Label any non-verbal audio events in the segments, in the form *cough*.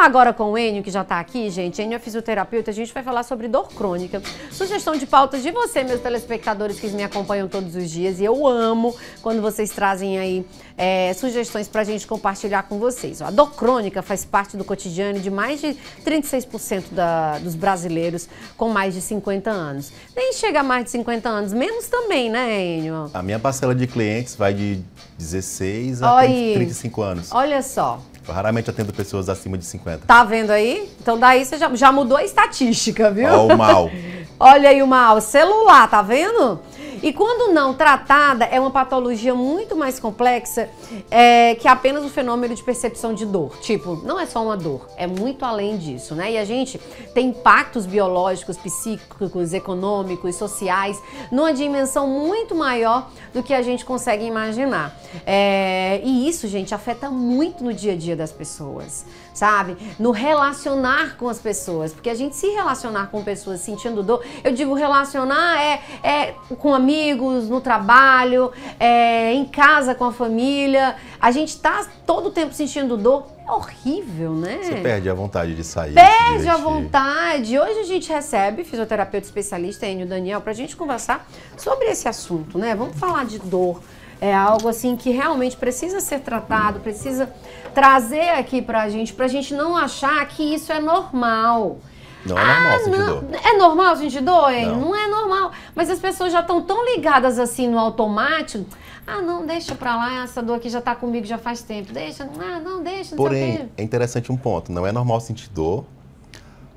falar agora com o Enio, que já está aqui, gente. Enio é fisioterapeuta, a gente vai falar sobre dor crônica. Sugestão de pautas de você, meus telespectadores que me acompanham todos os dias. E eu amo quando vocês trazem aí é, sugestões para a gente compartilhar com vocês. A dor crônica faz parte do cotidiano de mais de 36% da, dos brasileiros com mais de 50 anos. Nem chega a mais de 50 anos, menos também, né, Enio? A minha parcela de clientes vai de 16 a Oi. 35 anos. Olha só raramente atendo pessoas acima de 50. Tá vendo aí? Então daí você já, já mudou a estatística, viu? Ó, o mal. *laughs* Olha aí o mal. Celular, tá vendo? E quando não tratada, é uma patologia muito mais complexa é, que é apenas o fenômeno de percepção de dor. Tipo, não é só uma dor, é muito além disso, né? E a gente tem impactos biológicos, psíquicos, econômicos, sociais, numa dimensão muito maior do que a gente consegue imaginar. É, e isso, gente, afeta muito no dia a dia das pessoas, sabe? No relacionar com as pessoas, porque a gente se relacionar com pessoas sentindo dor, eu digo relacionar é, é com amigos, amigos, no trabalho, é, em casa com a família. A gente tá todo o tempo sentindo dor. É horrível, né? Você perde a vontade de sair. Perde a vontade. Hoje a gente recebe fisioterapeuta especialista, Enio Daniel, pra gente conversar sobre esse assunto, né? Vamos falar de dor. É algo assim que realmente precisa ser tratado, precisa trazer aqui pra gente, pra gente não achar que isso é normal. Não é normal ah, sentir não. dor. É normal sentir dor, hein? Não. não é normal. Mas as pessoas já estão tão ligadas assim no automático. Ah, não, deixa pra lá, essa dor aqui já tá comigo já faz tempo. Deixa, ah, não, deixa, não Porém, é interessante um ponto. Não é normal sentir dor,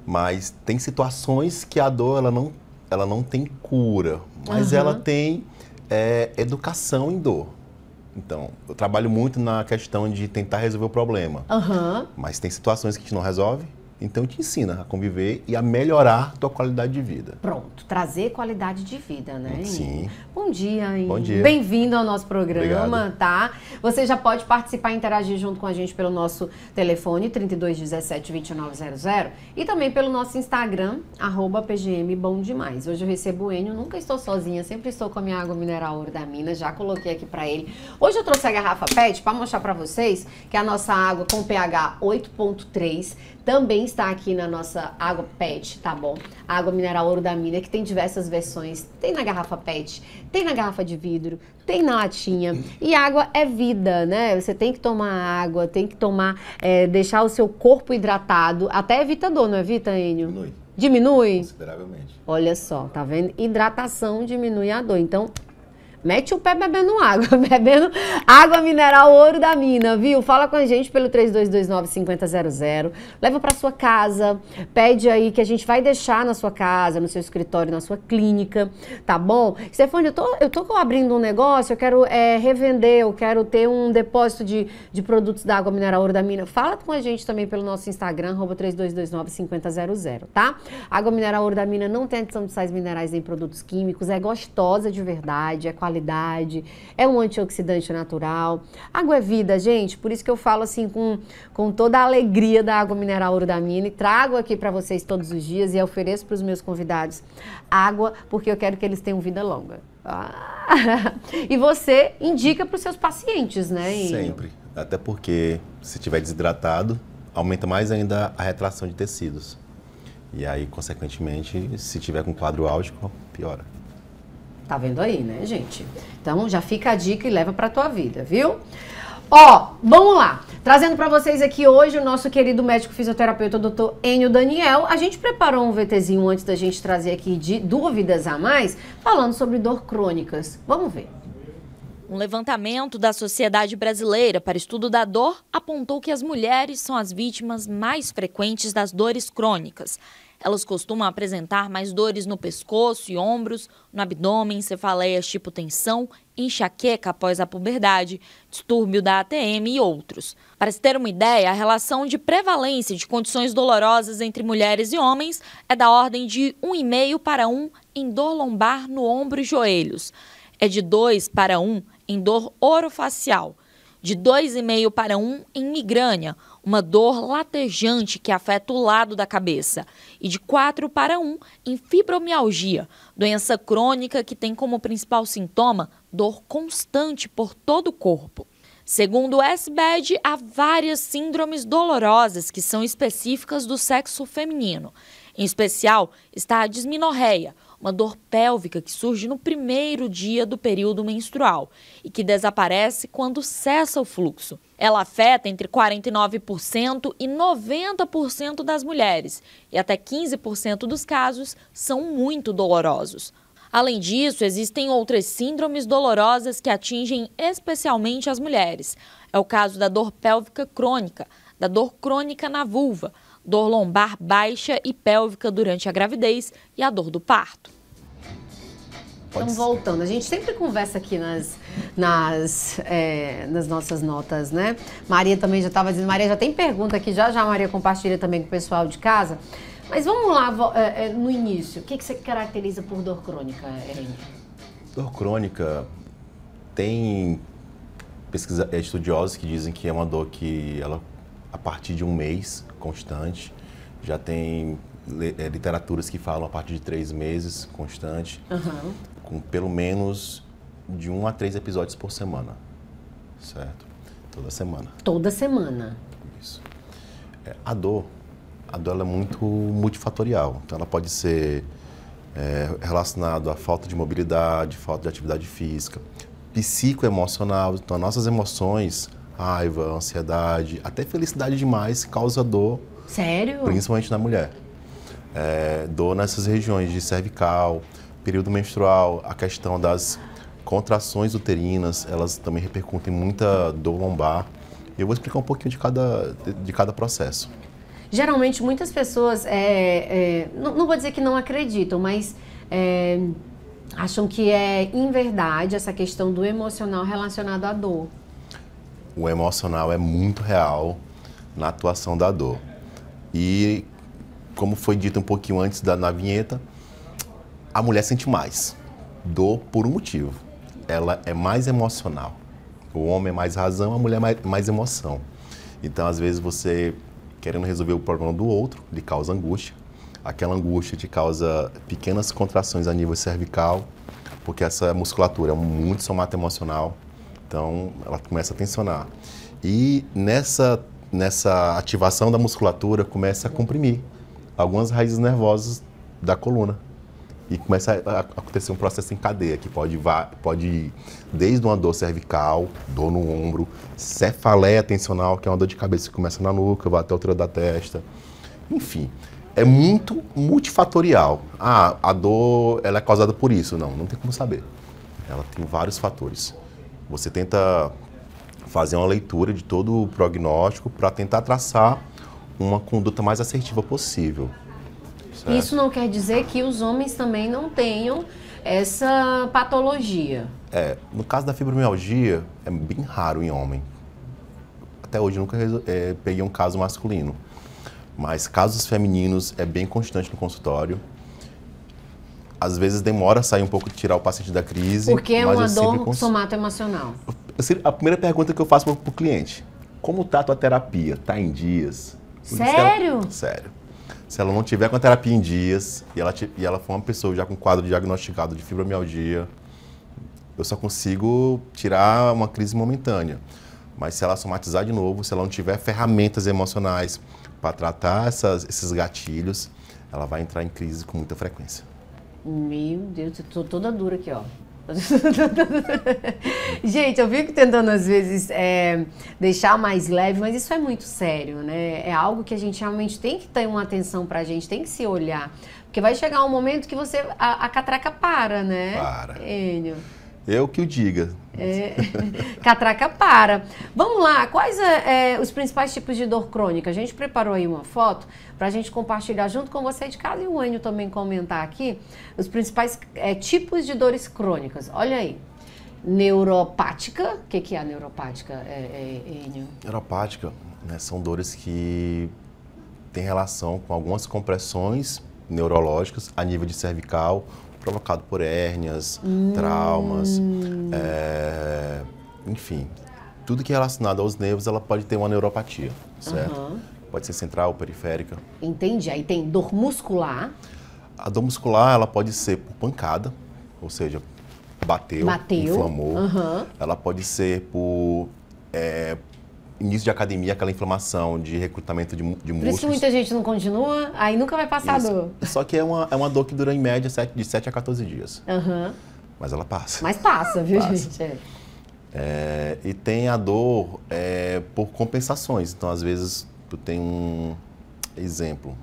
mas tem situações que a dor, ela não, ela não tem cura. Mas uhum. ela tem é, educação em dor. Então, eu trabalho muito na questão de tentar resolver o problema. Uhum. Mas tem situações que a gente não resolve, então te ensina a conviver e a melhorar tua qualidade de vida. Pronto, trazer qualidade de vida, né? Sim. Bom dia, hein? Bom dia. Bem-vindo ao nosso programa, Obrigado. tá? Você já pode participar e interagir junto com a gente pelo nosso telefone 3217-2900 e também pelo nosso Instagram, arroba PGM Bom Demais. Hoje eu recebo o Enio, nunca estou sozinha, sempre estou com a minha água mineral ouro da mina, já coloquei aqui para ele. Hoje eu trouxe a garrafa PET para mostrar para vocês que a nossa água com pH 8.3 também está aqui na nossa água PET, tá bom? Água mineral ouro da mina, que tem diversas versões. Tem na garrafa PET, tem na garrafa de vidro, tem na latinha. E água é vida, né? Você tem que tomar água, tem que tomar, é, deixar o seu corpo hidratado. Até evita dor, não evita, é, Enio? Diminui. Diminui? Consideravelmente. Olha só, tá vendo? Hidratação diminui a dor. Então, Mete o pé bebendo água, *laughs* bebendo água mineral ouro da mina, viu? Fala com a gente pelo 3229-5000. Leva para sua casa, pede aí que a gente vai deixar na sua casa, no seu escritório, na sua clínica, tá bom? Stefania, eu tô, eu tô abrindo um negócio, eu quero é, revender, eu quero ter um depósito de, de produtos da água mineral ouro da mina. Fala com a gente também pelo nosso Instagram, 3229-5000, tá? Água mineral ouro da mina não tem adição de sais minerais nem produtos químicos, é gostosa de verdade, é qualitativa qualidade, é um antioxidante natural. Água é vida, gente, por isso que eu falo assim com, com toda a alegria da água mineral Urodamina e trago aqui para vocês todos os dias e ofereço para os meus convidados água, porque eu quero que eles tenham vida longa. Ah. *laughs* e você indica para os seus pacientes, né? Sempre. Até porque se tiver desidratado, aumenta mais ainda a retração de tecidos. E aí, consequentemente, se tiver com quadro álgico, piora. Tá vendo aí, né, gente? Então já fica a dica e leva pra tua vida, viu? Ó, vamos lá. Trazendo para vocês aqui hoje o nosso querido médico fisioterapeuta Dr. Enio Daniel. A gente preparou um VTzinho antes da gente trazer aqui de dúvidas a mais, falando sobre dor crônicas. Vamos ver. Um levantamento da Sociedade Brasileira para Estudo da Dor apontou que as mulheres são as vítimas mais frequentes das dores crônicas. Elas costumam apresentar mais dores no pescoço e ombros, no abdômen, cefaleias tipo tensão, enxaqueca após a puberdade, distúrbio da ATM e outros. Para se ter uma ideia, a relação de prevalência de condições dolorosas entre mulheres e homens é da ordem de 1,5 para 1 em dor lombar no ombro e joelhos. É de 2 para 1 em dor orofacial, de 2,5 para 1 em migrânia, uma dor latejante que afeta o lado da cabeça, e de 4 para 1 em fibromialgia, doença crônica que tem como principal sintoma dor constante por todo o corpo. Segundo o SBED, há várias síndromes dolorosas que são específicas do sexo feminino em especial está a disminorreia, uma dor pélvica que surge no primeiro dia do período menstrual e que desaparece quando cessa o fluxo. Ela afeta entre 49% e 90% das mulheres e até 15% dos casos são muito dolorosos. Além disso, existem outras síndromes dolorosas que atingem especialmente as mulheres. É o caso da dor pélvica crônica, da dor crônica na vulva, dor lombar baixa e pélvica durante a gravidez e a dor do parto. então, voltando, a gente sempre conversa aqui nas, nas, é, nas nossas notas, né? Maria também já estava dizendo, Maria já tem pergunta aqui, já já a Maria compartilha também com o pessoal de casa. Mas vamos lá é, é, no início, o que, que você caracteriza por dor crônica, Irene? Dor crônica tem pesquisa, é, estudiosos que dizem que é uma dor que ela a partir de um mês constante. Já tem eh, literaturas que falam a partir de três meses constante, uhum. com pelo menos de um a três episódios por semana, certo? Toda semana. Toda semana. Isso. É, a dor, a dor é muito multifatorial. Então, ela pode ser é, relacionada à falta de mobilidade, falta de atividade física, psicoemocional. Então, nossas emoções raiva, ansiedade, até felicidade demais causa dor. Sério? Principalmente na mulher. É, dor nessas regiões de cervical, período menstrual, a questão das contrações uterinas, elas também repercutem muita dor lombar. Eu vou explicar um pouquinho de cada, de cada processo. Geralmente, muitas pessoas, é, é, não, não, vou dizer que não acreditam, mas é, acham que é inverdade essa questão do emocional relacionado à dor o emocional é muito real na atuação da dor. E, como foi dito um pouquinho antes da, na vinheta, a mulher sente mais dor por um motivo. Ela é mais emocional. O homem é mais razão, a mulher é mais, mais emoção. Então, às vezes, você querendo resolver o problema do outro, lhe causa angústia. Aquela angústia te causa pequenas contrações a nível cervical, porque essa musculatura é muito somata emocional. Então, ela começa a tensionar. E nessa, nessa ativação da musculatura, começa a comprimir algumas raízes nervosas da coluna. E começa a acontecer um processo em cadeia, que pode, pode ir desde uma dor cervical, dor no ombro, cefaleia tensional, que é uma dor de cabeça que começa na nuca, vai até a altura da testa. Enfim, é muito multifatorial. Ah, a dor ela é causada por isso. Não, não tem como saber. Ela tem vários fatores. Você tenta fazer uma leitura de todo o prognóstico para tentar traçar uma conduta mais assertiva possível. Certo? Isso não quer dizer que os homens também não tenham essa patologia. É, no caso da fibromialgia, é bem raro em homem. Até hoje nunca é, peguei um caso masculino. Mas casos femininos é bem constante no consultório às vezes demora a sair um pouco, tirar o paciente da crise. Porque é uma dor cons... somato-emocional. A primeira pergunta que eu faço para o cliente, como está a tua terapia? Está em dias? Sério? Ela, sério. Se ela não tiver com a terapia em dias, e ela, e ela for uma pessoa já com quadro diagnosticado de fibromialgia, eu só consigo tirar uma crise momentânea. Mas se ela somatizar de novo, se ela não tiver ferramentas emocionais para tratar essas, esses gatilhos, ela vai entrar em crise com muita frequência. Meu Deus, eu tô toda dura aqui, ó. *laughs* Gente, eu fico tentando às vezes é, deixar mais leve, mas isso é muito sério, né? É algo que a gente realmente tem que ter uma atenção pra gente, tem que se olhar. Porque vai chegar um momento que você. A, a catraca para, né? Para. Enio. Eu que o diga. É, *laughs* catraca para. Vamos lá, quais é, é, os principais tipos de dor crônica? A gente preparou aí uma foto para a gente compartilhar junto com você de casa e o Enio também comentar aqui os principais é, tipos de dores crônicas. Olha aí. Neuropática. O que, que é a neuropática, é, é, Enio? Neuropática né, são dores que têm relação com algumas compressões neurológicas a nível de cervical provocado por hérnias, hum. traumas, eh, é, enfim, tudo que é relacionado aos nervos, ela pode ter uma neuropatia, certo? Uhum. Pode ser central, ou periférica. Entendi. Aí tem dor muscular. A dor muscular, ela pode ser por pancada, ou seja, bateu, bateu. inflamou. Uhum. Ela pode ser por é, início de academia, aquela inflamação de recrutamento de, de músculos. Por isso que muita gente não continua, aí nunca vai passar isso. a dor. Só que é uma, é uma dor que dura em média de 7 a 14 dias. Uhum. Mas ela passa. Mas passa, viu, passa. gente? É. É, e tem a dor é, por compensações. Então, às vezes, eu tenho um exemplo.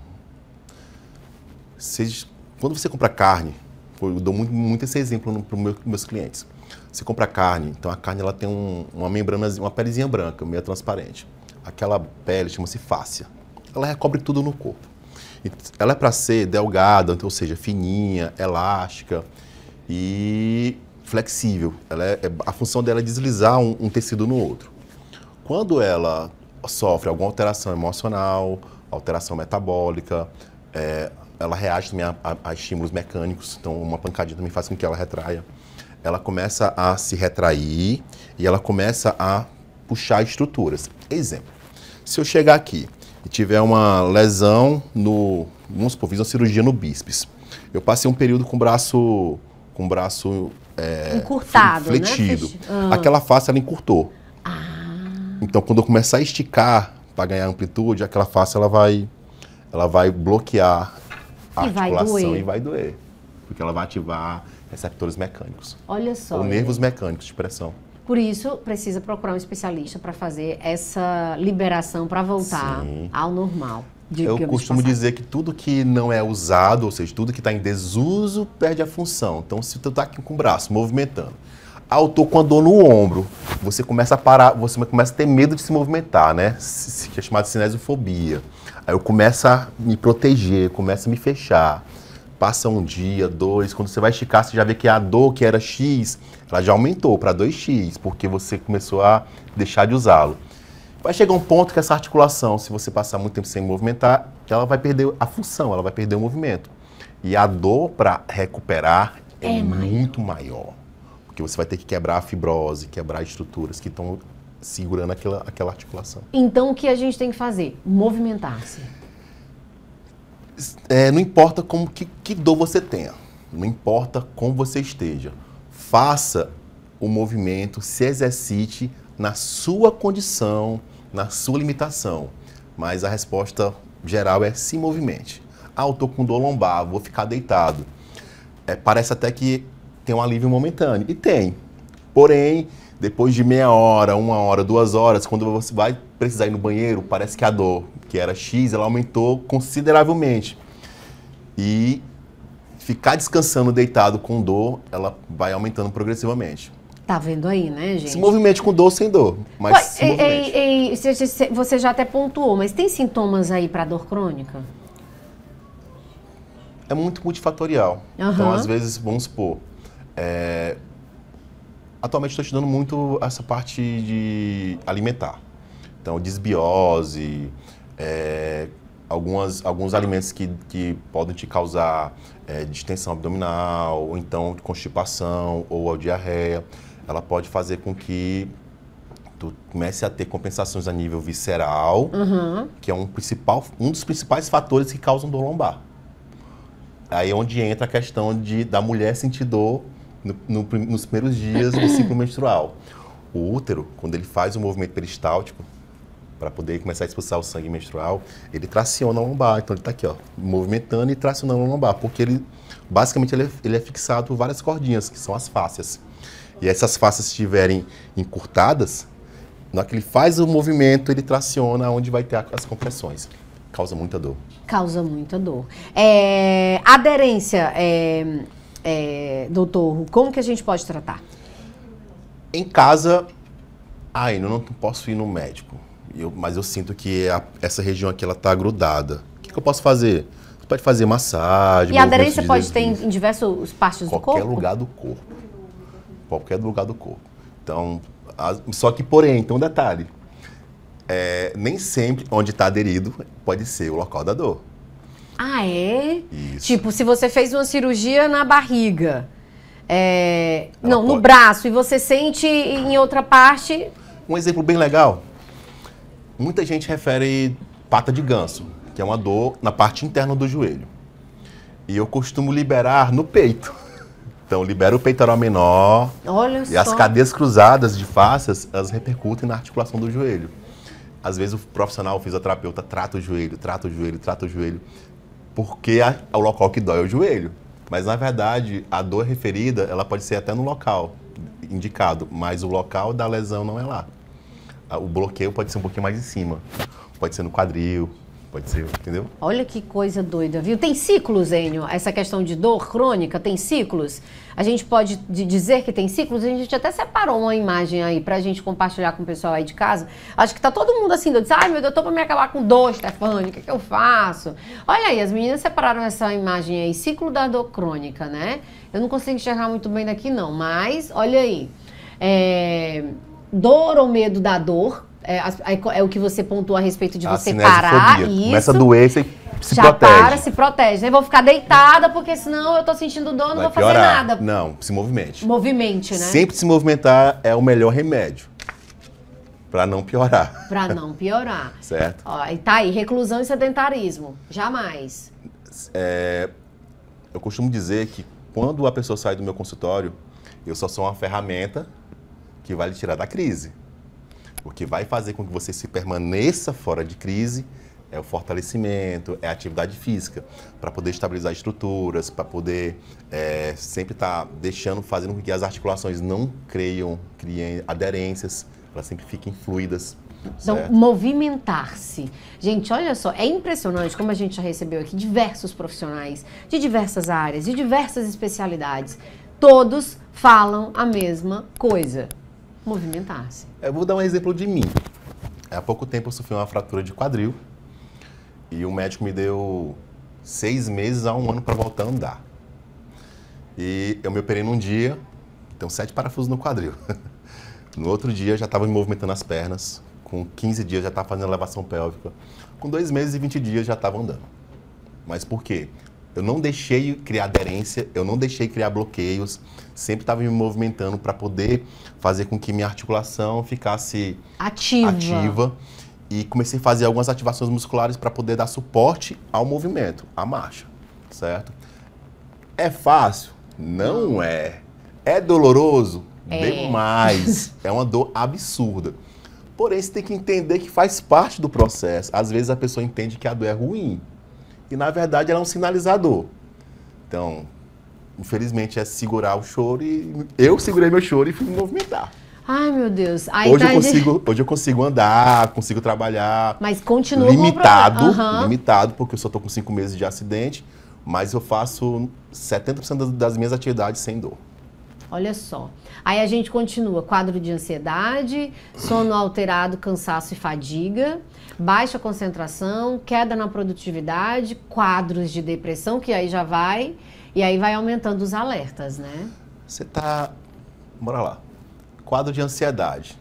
Se, quando você compra carne, eu dou muito, muito esse exemplo para os meus, meus clientes. Você compra carne, então a carne ela tem um, uma membrana, uma pelezinha branca, meio transparente. Aquela pele chama-se fáscia. Ela recobre tudo no corpo. Ela é para ser delgada, ou seja, fininha, elástica e flexível. Ela é, é, a função dela é deslizar um, um tecido no outro. Quando ela sofre alguma alteração emocional, alteração metabólica, é, ela reage também a, a, a, estímulos mecânicos, então uma pancadinha também faz com que ela retraia. Ela começa a se retrair e ela começa a puxar estruturas. Exemplo, se eu chegar aqui e tiver uma lesão no, vamos supor, fiz uma cirurgia no bíceps. Eu passei um período com o braço, com o braço é, encurtado, fletido. Né? Ah. Aquela face ela encurtou. Ah. Então quando eu começar a esticar para ganhar amplitude, aquela face ela vai ela vai bloquear e vai vai e vai doer. Porque ela vai ativar receptores mecânicos. Olha só. Ou nervos mecânicos de pressão. Por isso, precisa procurar um especialista para fazer essa liberação para voltar Sim. ao normal. Eu costumo dizer que tudo que não é usado, ou seja, tudo que está em desuso, perde a função. Então, se tu está aqui com o braço movimentando, tô com a dor no ombro. Você começa a parar, você começa a ter medo de se movimentar, né? Que é chamado de cinesiofobia. Aí eu começo a me proteger, começo a me fechar. Passa um dia, dois, quando você vai esticar, você já vê que a dor que era X, ela já aumentou para 2X, porque você começou a deixar de usá-lo. Vai chegar um ponto que essa articulação, se você passar muito tempo sem movimentar, ela vai perder a função, ela vai perder o movimento. E a dor para recuperar é, é muito maior. Porque você vai ter que quebrar a fibrose, quebrar estruturas que estão segurando aquela, aquela articulação. Então, o que a gente tem que fazer? Movimentar-se. É, não importa como que, que dor você tenha, não importa como você esteja, faça o movimento, se exercite na sua condição, na sua limitação. Mas a resposta geral é se movimente. Ah, eu tô com dor lombar, vou ficar deitado. É, parece até que tem um alívio momentâneo. E tem. Porém, depois de meia hora, uma hora, duas horas, quando você vai precisar ir no banheiro, parece que a dor, que era X, ela aumentou consideravelmente. E ficar descansando deitado com dor, ela vai aumentando progressivamente. Tá vendo aí, né, gente? Se movimente com dor sem dor, mas ei, você já até pontuou, mas tem sintomas aí para dor crônica? É muito multifatorial. Uhum. Então, às vezes, vamos supor, é, atualmente estou estudando muito essa parte de alimentar. Então, desbiose, é, algumas, alguns alimentos que, que podem te causar é, distensão abdominal, ou então constipação, ou diarreia. Ela pode fazer com que tu comece a ter compensações a nível visceral, uhum. que é um, principal, um dos principais fatores que causam dor lombar. Aí é onde entra a questão de, da mulher sentir dor no, no, nos primeiros dias do ciclo menstrual. O útero, quando ele faz o um movimento peristáltico, para poder começar a expulsar o sangue menstrual, ele traciona a lombar. Então ele está aqui, ó, movimentando e tracionando a lombar, porque ele basicamente ele é, ele é fixado por várias cordinhas, que são as fáscias. E essas fáscias estiverem encurtadas, na hora que ele faz o movimento, ele traciona onde vai ter as compressões. Causa muita dor. Causa muita dor. É, aderência. É é, doutor, como que a gente pode tratar? Em casa, ainda eu não posso ir no médico, eu, mas eu sinto que a, essa região aqui ela está grudada. O que, que, eu posso fazer? Você pode fazer massagem. E a aderência pode ter em, em diversas partes do corpo? Qualquer lugar do corpo. Qualquer lugar do corpo. Então, só que porém, então um detalhe. É, nem sempre onde está aderido pode ser o local da dor. Ah, é? Isso. Tipo, se você fez uma cirurgia na barriga, é... não, pode. no braço, e você sente em outra parte. Um exemplo bem legal. Muita gente refere pata de ganso, que é uma dor na parte interna do joelho. E eu costumo liberar no peito. *laughs* Então, libera o peitoral menor. Olha e só. as cadeias cruzadas de faces, elas repercutem na articulação do joelho. Às vezes o profissional, o fisioterapeuta, trata o joelho, trata o joelho, trata o joelho porque o local que dói é o joelho. Mas, na verdade, a dor referida, ela pode ser até no local indicado, mas o local da lesão não é lá. O bloqueio pode ser um pouquinho mais em cima. Pode ser no quadril, Pode ser, entendeu? Olha que coisa doida, viu? Tem ciclos, Enio. Essa questão de dor crônica tem ciclos. A gente pode dizer que tem ciclos. A gente até separou uma imagem aí pra gente compartilhar com o pessoal aí de casa. Acho que tá todo mundo assim, eu disse, ai meu Deus, tô pra me acabar com dor, Stefani, o que, que eu faço? Olha aí, as meninas separaram essa imagem aí, ciclo da dor crônica, né? Eu não consigo enxergar muito bem daqui não, mas olha aí. É... Dor ou medo da dor, é, é, o que você pontuou a respeito de a você parar. Isso, Começa a doer, você se já protege. para, se protege. Eu vou ficar deitada porque senão eu tô sentindo dor, não Vai vou fazer piorar. nada. Não, se movimente. Movimente, né? Sempre se movimentar é o melhor remédio. Pra não piorar. Pra não *laughs* piorar. certo. Ó, e tá aí, reclusão e sedentarismo. Jamais. É, eu costumo dizer que quando a pessoa sai do meu consultório, eu só sou uma ferramenta que vai lhe tirar da crise. O que vai fazer com que você se permaneça fora de crise é o fortalecimento, é a atividade física, para poder estabilizar estruturas, para poder é, sempre estar tá deixando, fazendo com que as articulações não criem aderências, elas sempre fiquem fluidas. Então, movimentar-se. Gente, olha só, é impressionante como a gente já recebeu aqui diversos profissionais de diversas áreas, de diversas especialidades. Todos falam a mesma coisa movimentar-se. Eu vou dar um exemplo de mim. Há pouco tempo eu sofri uma fratura de quadril e o médico me deu seis meses a um ano para voltar a andar. E eu me operei num dia, então sete parafusos no quadril. *laughs* No outro dia já estava me movimentando as pernas, com 15 dias já estava fazendo elevação pélvica, com dois meses e 20 dias já estava andando. Mas por quê? Eu não deixei criar aderência, eu não deixei criar bloqueios, sempre estava me movimentando para poder fazer com que minha articulação ficasse ativa. ativa. E comecei a fazer algumas ativações musculares para poder dar suporte ao movimento, à marcha, certo? É fácil? Não é. É doloroso? É. Demais. *laughs* é uma dor absurda. Porém, você tem que entender que faz parte do processo. Às vezes a pessoa entende que a dor é ruim e na verdade ela é um sinalizador. Então, infelizmente é segurar o choro e eu segurei meu choro e fui me movimentar. Ai, meu Deus. hoje, tá eu consigo, hoje eu consigo andar, consigo trabalhar. Mas continua limitado, uhum. limitado, porque eu só estou com cinco meses de acidente, mas eu faço 70% das minhas atividades sem dor. Olha só. Aí a gente continua: quadro de ansiedade, sono alterado, cansaço e fadiga, baixa concentração, queda na produtividade, quadros de depressão, que aí já vai. E aí vai aumentando os alertas, né? Você tá. Bora lá. Quadro de ansiedade.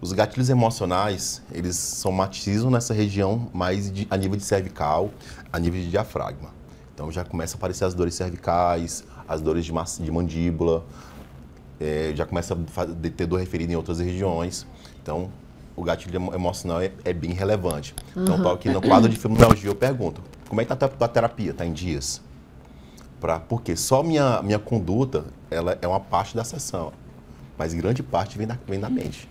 Os gatilhos emocionais, eles somatizam nessa região mais de, a nível de cervical, a nível de diafragma. Então já começa a aparecer as dores cervicais, as dores de, de mandíbula, é, já começa a ter dor referida em outras regiões. Então, o gatilho emocional é, é bem relevante. Uhum. Então, tô aqui no quadro de fibromialgia, eu pergunto, como é que está a terapia? Está em dias? Pra, porque só minha, minha conduta, ela é uma parte da sessão, mas grande parte vem da, vem da mente.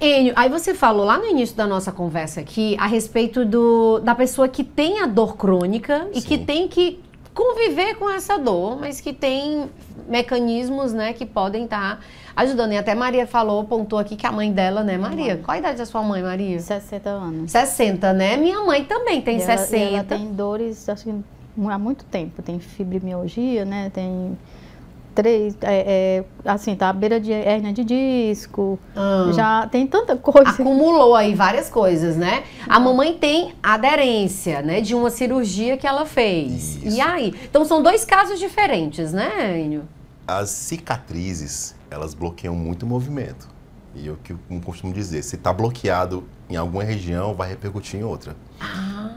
Enio, aí você falou lá no início da nossa conversa aqui a respeito do, da pessoa que tem a dor crônica e Sim. que tem que conviver com essa dor, mas que tem mecanismos, né, que podem estar tá ajudando. E até Maria falou, pontuou aqui que a mãe dela, né, Maria? Qual a idade da sua mãe, Maria? 60 anos. 60, né? Minha mãe também tem e 60. Ela, ela tem dores, acho assim, que há muito tempo. Tem fibromialgia, né? Tem três, é, é, assim, tá à beira de hérnia de disco, hum. já tem tanta coisa. Acumulou aí várias coisas, né? A mamãe tem aderência, né, de uma cirurgia que ela fez. Isso. E aí? Então são dois casos diferentes, né, Enio? As cicatrizes, elas bloqueiam muito o movimento. E o que eu costumo dizer, se tá bloqueado em alguma região, vai repercutir em outra. Ah.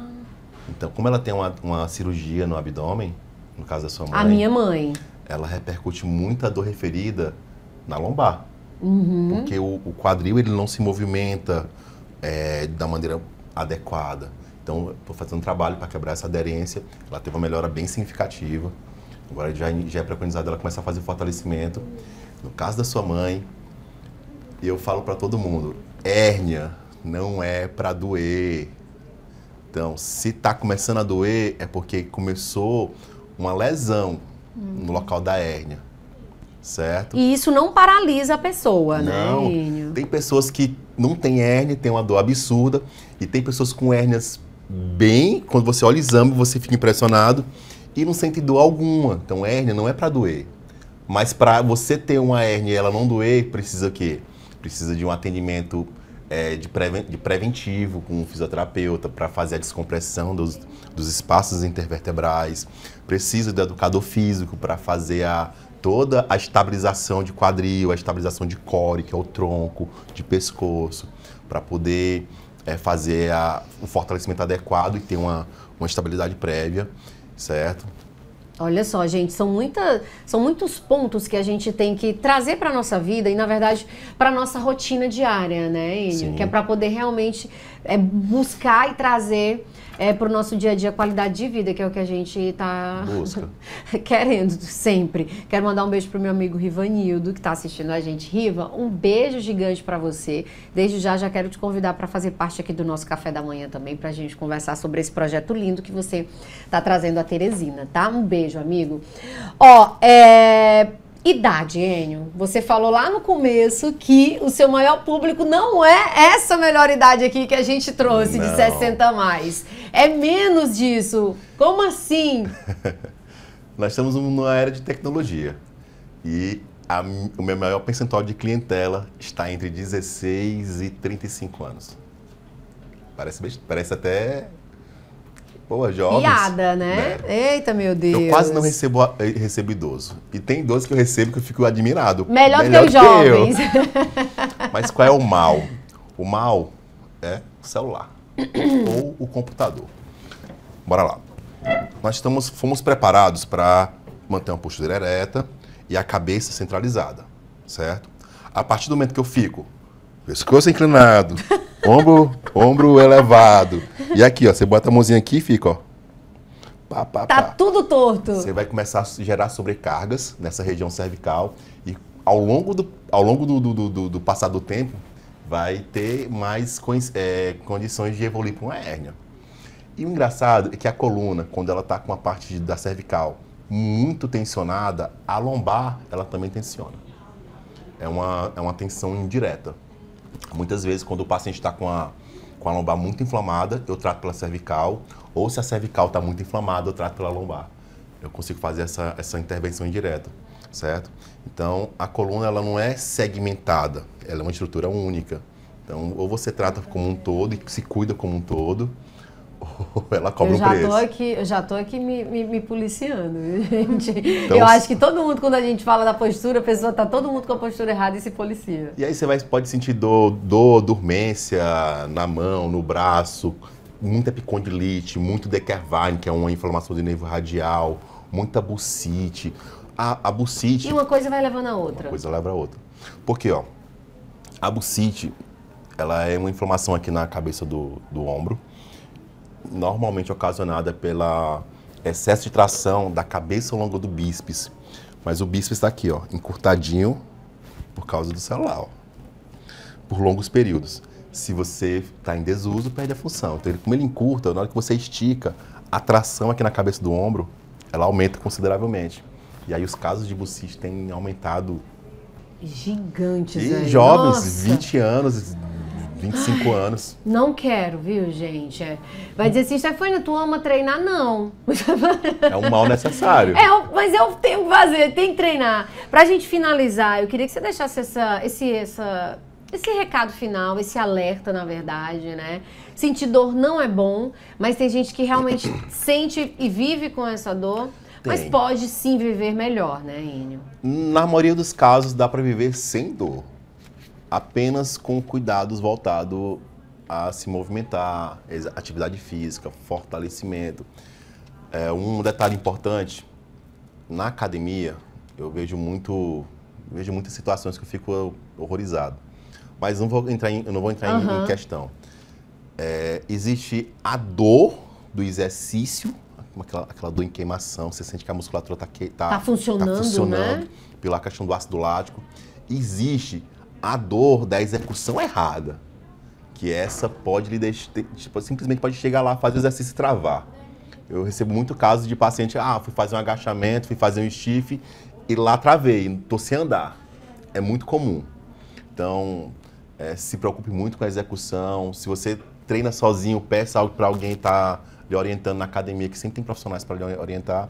Então, como ela tem uma, uma cirurgia no abdômen, no caso da sua mãe. A minha mãe ela repercute muito a dor referida na lombar. Uhum. Porque o, o, quadril ele não se movimenta é, da maneira adequada. Então, estou fazendo um trabalho para quebrar essa aderência. Ela teve uma melhora bem significativa. Agora já, já é preconizado ela começar a fazer fortalecimento. No caso da sua mãe, eu falo para todo mundo: hérnia não é para doer. Então, se está começando a doer, é porque começou uma lesão uhum. no local da hérnia. Certo? E isso não paralisa a pessoa, não. né? Não. Tem pessoas que não têm hérnia, tem uma dor absurda, e tem pessoas com hérnias bem, quando você olha o exame, você fica impressionado e não sente dor alguma. Então, hérnia não é para doer. Mas para você ter uma hérnia e ela não doer, precisa o quê? Precisa de um atendimento é, de, preven de, preventivo com o fisioterapeuta para fazer a descompressão dos, dos espaços intervertebrais, preciso do educador físico para fazer a toda a estabilização de quadril, a estabilização de core, que é o tronco, de pescoço, para poder é, fazer a, o fortalecimento adequado e ter uma, uma estabilidade prévia, certo? Olha só, gente, são, muita, são muitos pontos que a gente tem que trazer para nossa vida e, na verdade, para nossa rotina diária, né, Que é para poder realmente é, buscar e trazer é, para o nosso dia a dia qualidade de vida, que é o que a gente está *laughs* querendo sempre. Quero mandar um beijo para o meu amigo Rivanildo, que está assistindo a gente. Riva, um beijo gigante para você. Desde já, já quero te convidar para fazer parte aqui do nosso café da manhã também, para a gente conversar sobre esse projeto lindo que você está trazendo a Teresina, tá? Um beijo, amigo. Ó, é Idade, Enio. Você falou lá no começo que o seu maior público não é essa melhor idade aqui que a gente trouxe não. de 60 a mais. É menos disso. Como assim? *laughs* Nós estamos numa era de tecnologia e a, o meu maior percentual de clientela está entre 16 e 35 anos. Parece, parece até jovens. Piada, né? né? Eita, meu Deus. Eu quase não recebo, eh, recebo idoso. E tem idoso que eu recebo que eu fico admirado. Melhor, Melhor que, os jovens. Eu. *laughs* Mas qual é o mal? O mal é o celular *coughs* ou o computador. Bora lá. Nós estamos, fomos preparados para manter uma postura ereta e a cabeça centralizada, certo? A partir do momento que eu fico pescoço inclinado, *laughs* Ombro, ombro elevado. E aqui, ó, você bota a mãozinha aqui e fica, ó. Pá, pá, tá pá. tudo torto. Você vai começar a gerar sobrecargas nessa região cervical e ao longo do, ao longo do, do, do, do passar do tempo, vai ter mais é, condições de evoluir para uma hérnia. E o engraçado é que a coluna, quando ela está com a parte de, da cervical muito tensionada, a lombar ela também tensiona. É uma, é uma tensão indireta. Muitas vezes, quando o paciente está com a, com a lombar muito inflamada, eu trato pela cervical, ou se a cervical está muito inflamada, eu trato pela lombar. Eu consigo fazer essa, essa intervenção indireta, certo? Então, a coluna ela não é segmentada, ela é uma estrutura única. Então, ou você trata como um todo e se cuida como um todo, *laughs* ela cobra eu já um preço. Tô aqui, eu já estou aqui me, me, me policiando, *laughs* gente. Então, eu acho que todo mundo, quando a gente fala da postura, a pessoa está todo mundo com a postura errada e se policia. E aí você vai, pode sentir dor, dor, dormência na mão, no braço, muita picondilite, muito Deckervine, que é uma inflamação de nervo radial, muita bucite. A, a bucite... E uma coisa vai levando a outra. Uma coisa leva a outra. Porque, ó, a bucite, ela é uma inflamação aqui na cabeça do, do ombro, normalmente ocasionada pela excesso de tração da cabeça ao longo do bíceps. Mas o bíceps está aqui, ó, encurtadinho por causa do celular, ó, por longos períodos. Se você está em desuso, perde a função. Então, como ele encurta, na hora que você estica, a tração aqui na cabeça do ombro, ela aumenta consideravelmente. E aí os casos de bucite têm aumentado gigantes e aí. jovens, Nossa. 20 anos, 25 Ai, anos. Não quero, viu, gente? Vai dizer assim, Stefania, tu ama treinar? Não. É um mal necessário. *laughs* É, mas eu tenho que fazer, tem que treinar. Pra gente finalizar, eu queria que você deixasse essa, esse, essa, esse recado final, esse alerta, na verdade, né? Sentir dor não é bom, mas tem gente que realmente *coughs* sente e vive com essa dor. Tem. Mas pode sim viver melhor, né, Enio? Na maioria dos casos dá para viver sem dor apenas com cuidados voltados a se movimentar, atividade física, fortalecimento. É, um detalhe importante, na academia, eu vejo muito vejo muitas situações que eu fico horrorizado. Mas não vou entrar em, não vou entrar uhum. em, em, questão. É, existe a dor do exercício, aquela, aquela dor em queimação, você sente que a musculatura está tá, tá, tá funcionando, tá funcionando né? pela questão do ácido lático. Existe a dor da execução errada, que essa pode lhe deixar, tipo, simplesmente pode chegar lá, fazer o exercício e travar. Eu recebo muito casos de paciente, ah, fui fazer um agachamento, fui fazer um estife e lá travei, tô sem andar. É muito comum. Então, é, se preocupe muito com a execução. Se você treina sozinho, peça algo para alguém estar tá lhe orientando na academia, que sempre tem profissionais para lhe orientar.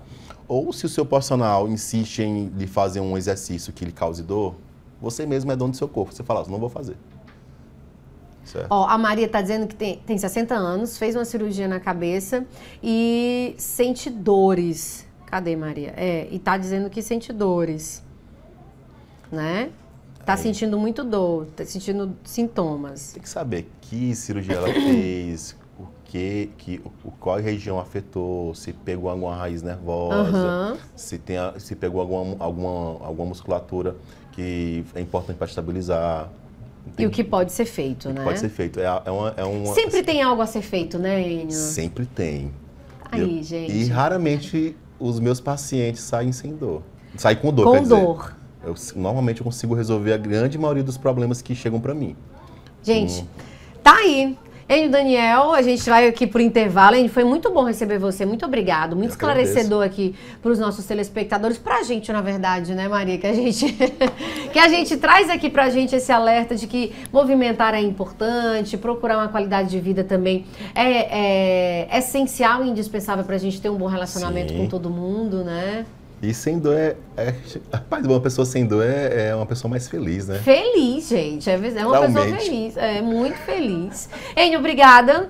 Ou se o seu profissional insiste em lhe fazer um exercício que lhe cause dor, você mesmo é dono do seu corpo. Você fala, não vou fazer. Certo. Ó, a Maria está dizendo que tem, tem 60 anos, fez uma cirurgia na cabeça e sente dores. Cadê, Maria? É, e está dizendo que sente dores. Né? Tá Aí. sentindo muito dor, tá sentindo sintomas. Tem que saber que cirurgia ela fez, o que, que o, qual região afetou, se pegou alguma raiz nervosa, uhum. se, tem, se pegou alguma, alguma, alguma musculatura que é importante para estabilizar. Tem, e o que pode ser feito, né? Pode ser feito. É, é, uma, é uma, Sempre assim tem algo a ser feito, né, Enio? Sempre tem. Aí, eu, gente. E raramente os meus pacientes saem sem dor. Saem com dor, Com dor. Eu, normalmente eu consigo resolver a grande maioria dos problemas que chegam para mim. Gente, hum. tá aí. Ei, Daniel, a gente vai aqui por intervalo. Hein? Foi muito bom receber você. Muito obrigado. Muito Eu esclarecedor agradeço. aqui para os nossos telespectadores. Para a gente, na verdade, né, Maria? Que a gente, *laughs* que a gente traz aqui para a gente esse alerta de que movimentar é importante, procurar uma qualidade de vida também é, é, é essencial e indispensável para a gente ter um bom relacionamento Sim. com todo mundo, né? E sem dor é, é. Rapaz, uma pessoa sem dor é, é, uma pessoa mais feliz, né? Feliz, gente. É, é uma Realmente. pessoa feliz. É muito feliz. Enio, obrigada.